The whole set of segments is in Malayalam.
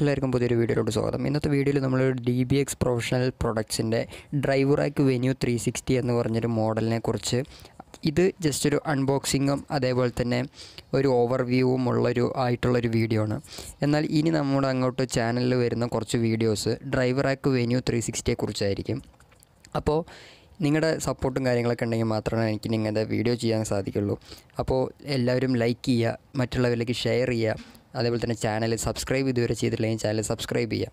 എല്ലാവർക്കും പുതിയൊരു വീഡിയോയിലോട്ട് സ്വാഗതം ഇന്നത്തെ വീഡിയോയിൽ നമ്മൾ ഡി ബി എക്സ് പ്രൊഫഷണൽ പ്രൊഡക്ട്സിൻ്റെ ആക്ക് വെന്യൂ ത്രീ സിക്സ്റ്റി എന്ന് പറഞ്ഞൊരു മോഡലിനെ കുറിച്ച് ഇത് ജസ്റ്റ് ഒരു അൺബോക്സിങ്ങും അതേപോലെ തന്നെ ഒരു ഓവർവ്യൂവും ഉള്ളൊരു ആയിട്ടുള്ളൊരു വീഡിയോ ആണ് എന്നാൽ ഇനി നമ്മുടെ അങ്ങോട്ട് ചാനലിൽ വരുന്ന കുറച്ച് വീഡിയോസ് ആക്ക് വെന്യൂ ത്രീ സിക്സ്റ്റിയെക്കുറിച്ചായിരിക്കും അപ്പോൾ നിങ്ങളുടെ സപ്പോർട്ടും കാര്യങ്ങളൊക്കെ ഉണ്ടെങ്കിൽ മാത്രമേ എനിക്ക് നിങ്ങളുടെ വീഡിയോ ചെയ്യാൻ സാധിക്കുള്ളൂ അപ്പോൾ എല്ലാവരും ലൈക്ക് ചെയ്യുക മറ്റുള്ളവരിലേക്ക് ഷെയർ ചെയ്യുക അതേപോലെ തന്നെ ചാനൽ സബ്സ്ക്രൈബ് ഇതുവരെ ചെയ്തിട്ടില്ലെങ്കിൽ ചാനൽ സബ്സ്ക്രൈബ് ചെയ്യാം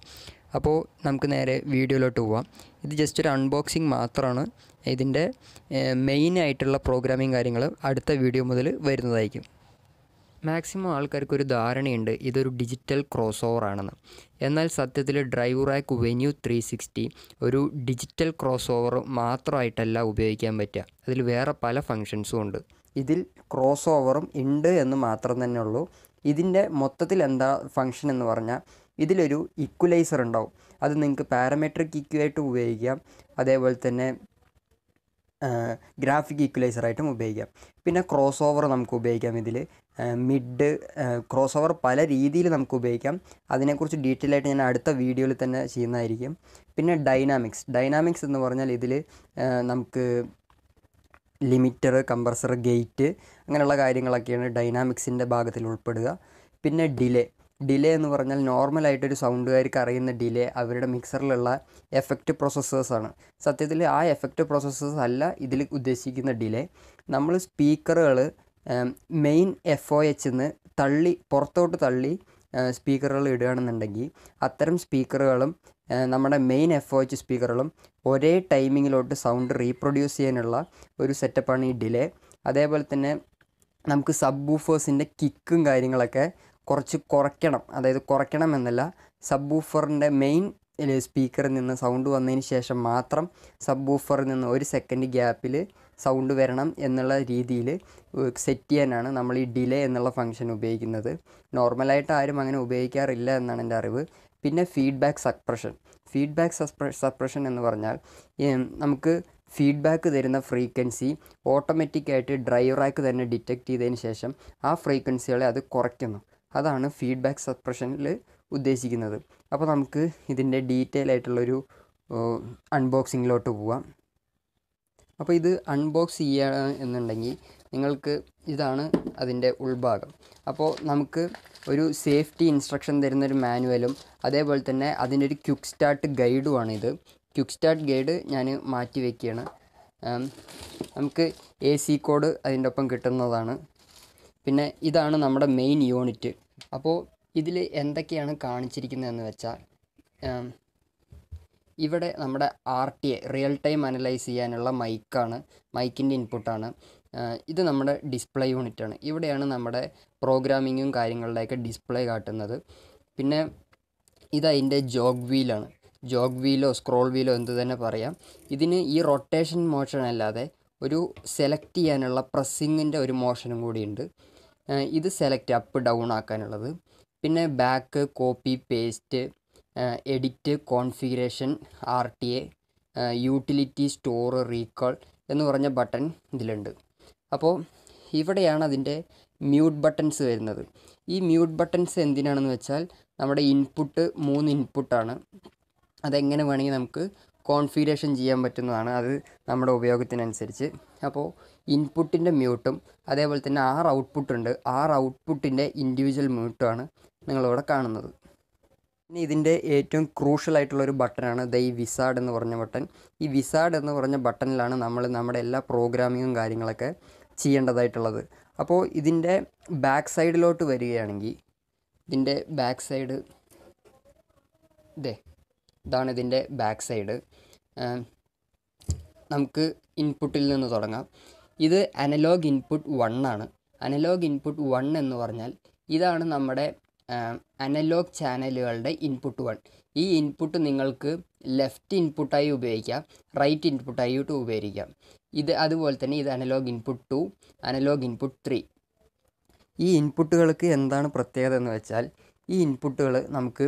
അപ്പോൾ നമുക്ക് നേരെ വീഡിയോയിലോട്ട് പോവാം ഇത് ജസ്റ്റ് ഒരു അൺബോക്സിങ് മാത്രമാണ് ഇതിൻ്റെ മെയിൻ ആയിട്ടുള്ള പ്രോഗ്രാമിങ് കാര്യങ്ങൾ അടുത്ത വീഡിയോ മുതൽ വരുന്നതായിരിക്കും മാക്സിമം ആൾക്കാർക്ക് ഒരു ധാരണയുണ്ട് ഇതൊരു ഡിജിറ്റൽ ക്രോസ് ഓവർ ആണെന്ന് എന്നാൽ സത്യത്തിൽ drive rack venue three sixty ഒരു ഡിജിറ്റൽ ക്രോസ് ഓവർ മാത്രമായിട്ടല്ല ഉപയോഗിക്കാൻ പറ്റുക അതിൽ വേറെ പല ഫങ്ഷൻസും ഉണ്ട് ഇതിൽ ക്രോസ് ഓവറും ഉണ്ട് എന്ന് മാത്രം തന്നെ ഉള്ളൂ ഇതിൻ്റെ മൊത്തത്തിൽ എന്താ ഫങ്ഷൻ എന്ന് പറഞ്ഞാൽ ഇതിലൊരു ഇക്വലൈസർ ഉണ്ടാവും അത് നിങ്ങൾക്ക് പാരമെട്രിക് ഇക്യു ഉപയോഗിക്കാം അതേപോലെ തന്നെ ഗ്രാഫിക് ഈക്വലൈസറായിട്ടും ഉപയോഗിക്കാം പിന്നെ ക്രോസ് ഓവർ നമുക്ക് ഉപയോഗിക്കാം ഇതിൽ മിഡ് ക്രോസ് ഓവർ പല രീതിയിൽ നമുക്ക് ഉപയോഗിക്കാം അതിനെക്കുറിച്ച് ഡീറ്റെയിൽ ആയിട്ട് ഞാൻ അടുത്ത വീഡിയോയിൽ തന്നെ ചെയ്യുന്നതായിരിക്കും പിന്നെ ഡൈനാമിക്സ് ഡൈനാമിക്സ് എന്ന് പറഞ്ഞാൽ ഇതിൽ നമുക്ക് ലിമിറ്റർ കമ്പ്രസർ ഗേറ്റ് അങ്ങനെയുള്ള കാര്യങ്ങളൊക്കെയാണ് ഡൈനാമിക്സിൻ്റെ ഭാഗത്തിൽ ഉൾപ്പെടുക പിന്നെ ഡിലേ ഡിലേ എന്ന് പറഞ്ഞാൽ നോർമലായിട്ടൊരു സൗണ്ടുകാർക്ക് അറിയുന്ന ഡിലേ അവരുടെ മിക്സറിലുള്ള എഫക്റ്റ് പ്രോസസ്സേഴ്സാണ് സത്യത്തിൽ ആ എഫക്റ്റ് പ്രോസസ്സേഴ്സ് അല്ല ഇതിൽ ഉദ്ദേശിക്കുന്ന ഡിലേ നമ്മൾ സ്പീക്കറുകൾ മെയിൻ എഫ് ഒ എച്ച് നിന്ന് തള്ളി പുറത്തോട്ട് തള്ളി സ്പീക്കറുകൾ ഇടുകയാണെന്നുണ്ടെങ്കിൽ അത്തരം സ്പീക്കറുകളും നമ്മുടെ മെയിൻ എഫ് ഒ എച്ച് സ്പീക്കറുകളും ഒരേ ടൈമിങ്ങിലോട്ട് സൗണ്ട് റീപ്രൊഡ്യൂസ് ചെയ്യാനുള്ള ഒരു സെറ്റപ്പാണ് ഈ ഡിലേ അതേപോലെ തന്നെ നമുക്ക് സബ് ബൂഫേഴ്സിൻ്റെ കിക്കും കാര്യങ്ങളൊക്കെ കുറച്ച് കുറയ്ക്കണം അതായത് കുറയ്ക്കണം എന്നല്ല സബ് ബൂഫറിൻ്റെ മെയിൻ സ്പീക്കറിൽ നിന്ന് സൗണ്ട് വന്നതിന് ശേഷം മാത്രം സബ് ബൂഫറിൽ നിന്ന് ഒരു സെക്കൻഡ് ഗ്യാപ്പിൽ സൗണ്ട് വരണം എന്നുള്ള രീതിയിൽ സെറ്റ് ചെയ്യാനാണ് നമ്മൾ ഈ ഡിലേ എന്നുള്ള ഫങ്ഷൻ ഉപയോഗിക്കുന്നത് നോർമലായിട്ട് ആരും അങ്ങനെ ഉപയോഗിക്കാറില്ല എന്നാണ് എൻ്റെ അറിവ് പിന്നെ ഫീഡ്ബാക്ക് സപ്രഷൻ ഫീഡ്ബാക്ക് സപ്ര സപ്രഷൻ എന്ന് പറഞ്ഞാൽ നമുക്ക് ഫീഡ്ബാക്ക് തരുന്ന ഫ്രീക്വൻസി ഓട്ടോമാറ്റിക്കായിട്ട് ഡ്രൈവറാക്ക് തന്നെ ഡിറ്റക്റ്റ് ചെയ്തതിന് ശേഷം ആ ഫ്രീക്വൻസികളെ അത് കുറയ്ക്കുന്നു അതാണ് ഫീഡ്ബാക്ക് സപ്രഷനിൽ ഉദ്ദേശിക്കുന്നത് അപ്പോൾ നമുക്ക് ഇതിൻ്റെ ഡീറ്റെയിൽ ആയിട്ടുള്ളൊരു അൺബോക്സിങ്ങിലോട്ട് പോവാം അപ്പോൾ ഇത് അൺബോക്സ് ചെയ്യുക എന്നുണ്ടെങ്കിൽ നിങ്ങൾക്ക് ഇതാണ് അതിൻ്റെ ഉൾഭാഗം അപ്പോൾ നമുക്ക് ഒരു സേഫ്റ്റി ഇൻസ്ട്രക്ഷൻ തരുന്നൊരു മാനുവലും അതേപോലെ തന്നെ അതിൻ്റെ ഒരു ക്യുക്ക് സ്റ്റാർട്ട് ഗൈഡുമാണ് ഇത് ക്യുക്ക് സ്റ്റാർട്ട് ഗൈഡ് ഞാൻ മാറ്റി വയ്ക്കുകയാണ് നമുക്ക് എ സി കോഡ് അതിൻ്റെ ഒപ്പം കിട്ടുന്നതാണ് പിന്നെ ഇതാണ് നമ്മുടെ മെയിൻ യൂണിറ്റ് അപ്പോൾ ഇതിൽ എന്തൊക്കെയാണ് കാണിച്ചിരിക്കുന്നതെന്ന് വെച്ചാൽ ഇവിടെ നമ്മുടെ R T A real time analyse ചെയ്യാനുള്ള മൈക്കാണ് മൈക്കിൻ്റെ ഇൻപുട്ടാണ് ഇത് നമ്മുടെ ഡിസ്പ്ലേ യൂണിറ്റാണ് ഇവിടെയാണ് നമ്മുടെ പ്രോഗ്രാമിങ്ങും കാര്യങ്ങളിലൊക്കെ ഡിസ്പ്ലേ കാട്ടുന്നത് പിന്നെ ഇത് അതിൻ്റെ ജോഗ് വീലാണ് ജോഗ് വീലോ സ്ക്രോൾ വീലോ എന്ത് തന്നെ പറയാം ഇതിന് ഈ റൊട്ടേഷൻ മോഷൻ അല്ലാതെ ഒരു സെലക്ട് ചെയ്യാനുള്ള പ്രസ്സിങ്ങിൻ്റെ ഒരു മോഷനും കൂടിയുണ്ട് ഇത് സെലക്ട് അപ്പ് ഡൗൺ ആക്കാനുള്ളത് പിന്നെ back copy paste edit configuration R T A utility store recall എന്ന് പറഞ്ഞ ബട്ടൺ ഇതിലുണ്ട് അപ്പോൾ ഇവിടെയാണ് അതിൻ്റെ മ്യൂട്ട് ബട്ടൺസ് വരുന്നത് ഈ മ്യൂട്ട് ബട്ടൺസ് എന്തിനാണെന്ന് വെച്ചാൽ നമ്മുടെ ഇൻപുട്ട് മൂന്ന് ഇൻപുട്ടാണ് അതെങ്ങനെ വേണമെങ്കിൽ നമുക്ക് കോൺഫിഗറേഷൻ ചെയ്യാൻ പറ്റുന്നതാണ് അത് നമ്മുടെ ഉപയോഗത്തിനനുസരിച്ച് അപ്പോൾ ഇൻപുട്ടിൻ്റെ മ്യൂട്ടും അതേപോലെ തന്നെ ആറ് ഔട്ട്പുട്ട് ഉണ്ട് ആറ് ഔട്ട്പുട്ടിൻ്റെ ഇൻഡിവിജ്വൽ മ്യൂട്ടുമാണ് നിങ്ങളിവിടെ കാണുന്നത് ഇനി ഇതിൻ്റെ ഏറ്റവും ക്രൂഷ്യൽ ആയിട്ടുള്ള ഒരു ബട്ടനാണ് ദ ഈ വിസാഡ് എന്ന് പറഞ്ഞ ബട്ടൺ ഈ വിസാഡ് എന്ന് പറഞ്ഞ ബട്ടണിലാണ് നമ്മൾ നമ്മുടെ എല്ലാ പ്രോഗ്രാമിങ്ങും കാര്യങ്ങളൊക്കെ ചെയ്യേണ്ടതായിട്ടുള്ളത് അപ്പോൾ ഇതിൻ്റെ ബാക്ക് സൈഡിലോട്ട് വരികയാണെങ്കിൽ ഇതിൻ്റെ ബാക്ക് സൈഡ് ഇതേ ഇതാണ് ഇതിൻ്റെ ബാക്ക് സൈഡ് നമുക്ക് ഇൻപുട്ടിൽ നിന്ന് തുടങ്ങാം ഇത് അനലോഗ് ഇൻപുട്ട് വൺ ആണ് അനലോഗ് ഇൻപുട്ട് വൺ എന്ന് പറഞ്ഞാൽ ഇതാണ് നമ്മുടെ അനലോഗ് ചാനലുകളുടെ ഇൻപുട്ട് വൺ ഈ ഇൻപുട്ട് നിങ്ങൾക്ക് ലെഫ്റ്റ് ഇൻപുട്ടായി ഉപയോഗിക്കാം റൈറ്റ് ഇൻപുട്ടായിട്ട് ഉപയോഗിക്കാം ഇത് അതുപോലെ തന്നെ ഇത് analogue input two analogue input three ഈ ഇൻപുട്ടുകൾക്ക് എന്താണ് പ്രത്യേകത എന്ന് വെച്ചാൽ ഈ ഇൻപുട്ടുകൾ നമുക്ക്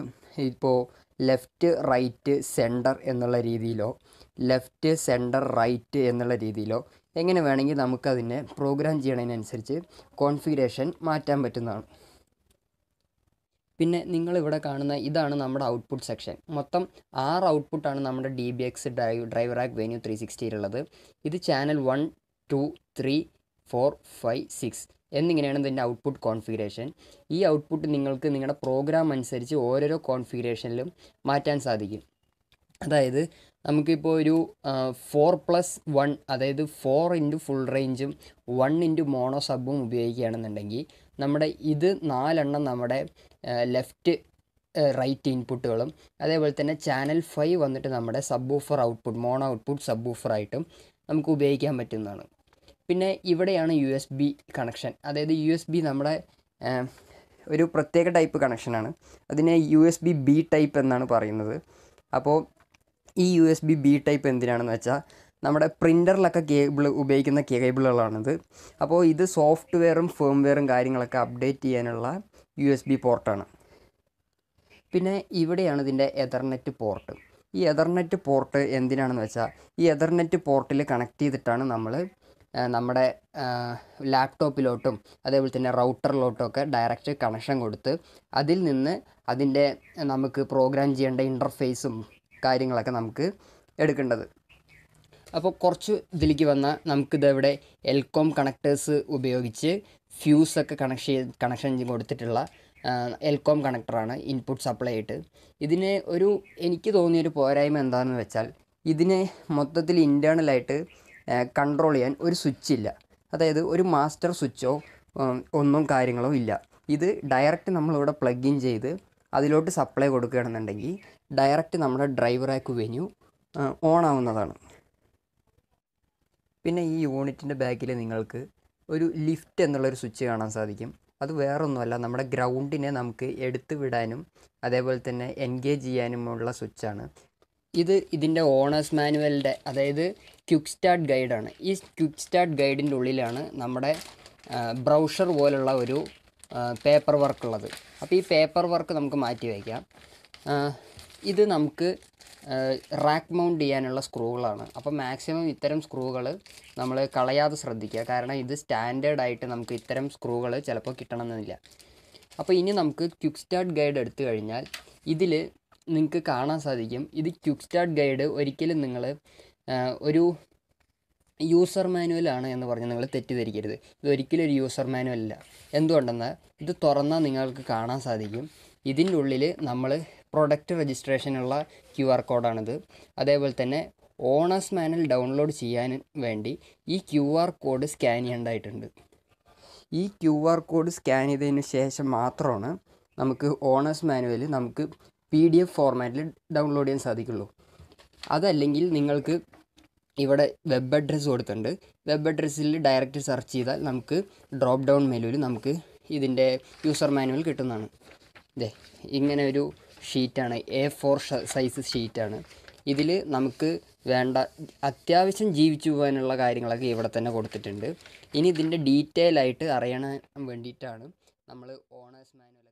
ഇപ്പോൾ ലെഫ്റ്റ് റൈറ്റ് സെൻറ്റർ എന്നുള്ള രീതിയിലോ ലെഫ്റ്റ് സെൻറ്റർ റൈറ്റ് എന്നുള്ള രീതിയിലോ എങ്ങനെ വേണമെങ്കിൽ നമുക്കതിനെ പ്രോഗ്രാം ചെയ്യണതിനനുസരിച്ച് കോൺഫിഗറേഷൻ മാറ്റാൻ പറ്റുന്നതാണ് പിന്നെ നിങ്ങൾ ഇവിടെ കാണുന്ന ഇതാണ് നമ്മുടെ ഔട്ട്പുട്ട് സെക്ഷൻ മൊത്തം ആറ് ഔട്ട്പുട്ടാണ് നമ്മുടെ D B X drive driver rack venue three സിക്സ്റ്റിയിലുള്ളത് ഇത് channel one two three four five six എന്നിങ്ങനെയാണ് ഇതിൻ്റെ ഔട്ട്പുട്ട് കോൺഫിഗറേഷൻ ഈ ഔട്ട്പുട്ട് നിങ്ങൾക്ക് നിങ്ങളുടെ പ്രോഗ്രാം അനുസരിച്ച് ഓരോരോ കോൺഫിഗറേഷനിലും മാറ്റാൻ സാധിക്കും അതായത് നമുക്കിപ്പോൾ ഒരു ഫോർ പ്ലസ് വൺ അതായത് ഫോർ ഇൻറ്റു ഫുൾ റേഞ്ചും വൺ ഇൻറ്റു മോണോ സബും ഉപയോഗിക്കുകയാണെന്നുണ്ടെങ്കിൽ നമ്മുടെ ഇത് നാലെണ്ണം നമ്മുടെ ലെഫ്റ്റ് റൈറ്റ് ഇൻപുട്ടുകളും അതേപോലെ തന്നെ ചാനൽ ഫൈവ് വന്നിട്ട് നമ്മുടെ subwoofer output mono output സബ് ഊഫറായിട്ടും നമുക്ക് ഉപയോഗിക്കാൻ പറ്റുന്നതാണ് പിന്നെ ഇവിടെയാണ് യു എസ് ബി കണക്ഷൻ അതായത് യു എസ് ബി നമ്മുടെ ഒരു പ്രത്യേക ടൈപ്പ് കണക്ഷനാണ് അതിനെ U S B B type എന്നാണ് പറയുന്നത് അപ്പോൾ ഈ U S B B type എന്തിനാണെന്ന് വെച്ചാൽ നമ്മുടെ പ്രിൻ്ററിലൊക്കെ കേബിൾ ഉപയോഗിക്കുന്ന കേബിളുകളാണിത് അപ്പോൾ ഇത് സോഫ്റ്റ്വെയറും ഫേംവെയറും കാര്യങ്ങളൊക്കെ അപ്ഡേറ്റ് ചെയ്യാനുള്ള യു എസ് ബി പോർട്ടാണ് പിന്നെ ഇവിടെയാണ് ഇതിൻ്റെ എതർനെറ്റ് പോർട്ട് ഈ എതർനെറ്റ് പോർട്ട് എന്തിനാണെന്ന് വെച്ചാൽ ഈ എതർനെറ്റ് പോർട്ടിൽ കണക്ട് ചെയ്തിട്ടാണ് നമ്മൾ നമ്മുടെ ലാപ്ടോപ്പിലോട്ടും അതേപോലെ തന്നെ റൗട്ടറിലോട്ടും ഒക്കെ ഡയറക്റ്റ് കണക്ഷൻ കൊടുത്ത് അതിൽ നിന്ന് അതിൻ്റെ നമുക്ക് പ്രോഗ്രാം ചെയ്യേണ്ട ഇൻ്റർഫേസും കാര്യങ്ങളൊക്കെ നമുക്ക് എടുക്കേണ്ടത് അപ്പോൾ കുറച്ച് ഇതിലേക്ക് വന്നാൽ നമുക്കിത് ഇവിടെ എൽകോം കണക്ടേഴ്സ് ഉപയോഗിച്ച് ഫ്യൂസൊക്കെ കണക്ഷൻ ചെയ്ത് കണക്ഷൻ കൊടുത്തിട്ടുള്ള എൽകോം കണക്ടറാണ് ഇൻപുട്ട് സപ്ലൈ ആയിട്ട് ഇതിന് ഒരു എനിക്ക് തോന്നിയൊരു പോരായ്മ എന്താണെന്ന് വെച്ചാൽ ഇതിനെ മൊത്തത്തിൽ ഇൻറ്റേണലായിട്ട് കൺട്രോൾ ചെയ്യാൻ ഒരു സ്വിച്ച് ഇല്ല അതായത് ഒരു മാസ്റ്റർ സ്വിച്ചോ ഒന്നും കാര്യങ്ങളോ ഇല്ല ഇത് ഡയറക്റ്റ് നമ്മളിവിടെ പ്ലഗ് ഇൻ ചെയ്ത് അതിലോട്ട് സപ്ലൈ കൊടുക്കുകയാണെന്നുണ്ടെങ്കിൽ ഡയറക്റ്റ് നമ്മുടെ ഡ്രൈവർ വെന്യൂ ഓൺ ആവുന്നതാണ് പിന്നെ ഈ യൂണിറ്റിൻ്റെ ബാക്കിൽ നിങ്ങൾക്ക് ഒരു ലിഫ്റ്റ് എന്നുള്ളൊരു സ്വിച്ച് കാണാൻ സാധിക്കും അത് വേറൊന്നുമല്ല നമ്മുടെ ഗ്രൗണ്ടിനെ നമുക്ക് എടുത്തു വിടാനും അതേപോലെ തന്നെ എൻഗേജ് ചെയ്യാനുമുള്ള സ്വിച്ചാണ് ഇത് ഇതിൻ്റെ ഓണേഴ്സ് മാനുവലിൻ്റെ അതായത് ക്വിക്ക് സ്റ്റാർട്ട് ഗൈഡാണ് ഈ ക്വിക്ക് സ്റ്റാർട്ട് ഗൈഡിൻ്റെ ഉള്ളിലാണ് നമ്മുടെ ബ്രൗഷർ പോലുള്ള ഒരു പേപ്പർ വർക്ക് ഉള്ളത് അപ്പോൾ ഈ പേപ്പർ വർക്ക് നമുക്ക് മാറ്റി വയ്ക്കാം ഇത് നമുക്ക് റാക്ക് മൗണ്ട് ചെയ്യാനുള്ള സ്ക്രൂകളാണ് അപ്പോൾ മാക്സിമം ഇത്തരം സ്ക്രൂകൾ നമ്മൾ കളയാതെ ശ്രദ്ധിക്കുക കാരണം ഇത് സ്റ്റാൻഡേർഡ് ആയിട്ട് നമുക്ക് ഇത്തരം സ്ക്രൂകൾ ചിലപ്പോൾ കിട്ടണമെന്നില്ല അപ്പോൾ ഇനി നമുക്ക് ക്യുക്ക് സ്റ്റാർട്ട് ഗൈഡ് എടുത്തു കഴിഞ്ഞാൽ ഇതിൽ നിങ്ങൾക്ക് കാണാൻ സാധിക്കും ഇത് ക്യുക്ക് സ്റ്റാർട്ട് ഗൈഡ് ഒരിക്കലും നിങ്ങൾ ഒരു യൂസർ മാനുവലാണ് എന്ന് പറഞ്ഞ് നിങ്ങൾ തെറ്റിദ്ധരിക്കരുത് ഇത് ഒരിക്കലും ഒരു യൂസർ മാനുവൽ അല്ല എന്തുകൊണ്ടെന്നാൽ ഇത് തുറന്നാൽ നിങ്ങൾക്ക് കാണാൻ സാധിക്കും ഇതിൻ്റെ ഉള്ളിൽ നമ്മൾ പ്രൊഡക്റ്റ് രജിസ്ട്രേഷനുള്ള ക്യു ആർ കോഡാണിത് അതേപോലെ തന്നെ ഓണേഴ്സ് മാനിൽ ഡൗൺലോഡ് ചെയ്യാൻ വേണ്ടി ഈ ക്യു ആർ കോഡ് സ്കാൻ ചെയ്യേണ്ടതായിട്ടുണ്ട് ഈ ക്യു ആർ കോഡ് സ്കാൻ ചെയ്തതിന് ശേഷം മാത്രമാണ് നമുക്ക് ഓണേഴ്സ് മാനുവൽ നമുക്ക് പി ഡി എഫ് ഫോർമാറ്റിൽ ഡൗൺലോഡ് ചെയ്യാൻ സാധിക്കുള്ളൂ അതല്ലെങ്കിൽ നിങ്ങൾക്ക് ഇവിടെ വെബ് അഡ്രസ്സ് കൊടുത്തിട്ടുണ്ട് വെബ് അഡ്രസ്സിൽ ഡയറക്റ്റ് സെർച്ച് ചെയ്താൽ നമുക്ക് ഡ്രോപ്പ് ഡൗൺ മെനുവിൽ നമുക്ക് ഇതിൻ്റെ യൂസർ മാനുവൽ കിട്ടുന്നതാണ് ഇതേ ഇങ്ങനെ ഒരു ഷീറ്റാണ് എ ഫോർ സൈസ് ഷീറ്റാണ് ഇതിൽ നമുക്ക് വേണ്ട അത്യാവശ്യം ജീവിച്ചു പോകാനുള്ള കാര്യങ്ങളൊക്കെ ഇവിടെ തന്നെ കൊടുത്തിട്ടുണ്ട് ഇനി ഇതിൻ്റെ ഡീറ്റെയിൽ ആയിട്ട് അറിയാൻ വേണ്ടിയിട്ടാണ് നമ്മൾ ഓണേഴ്സ് മാനുവൽ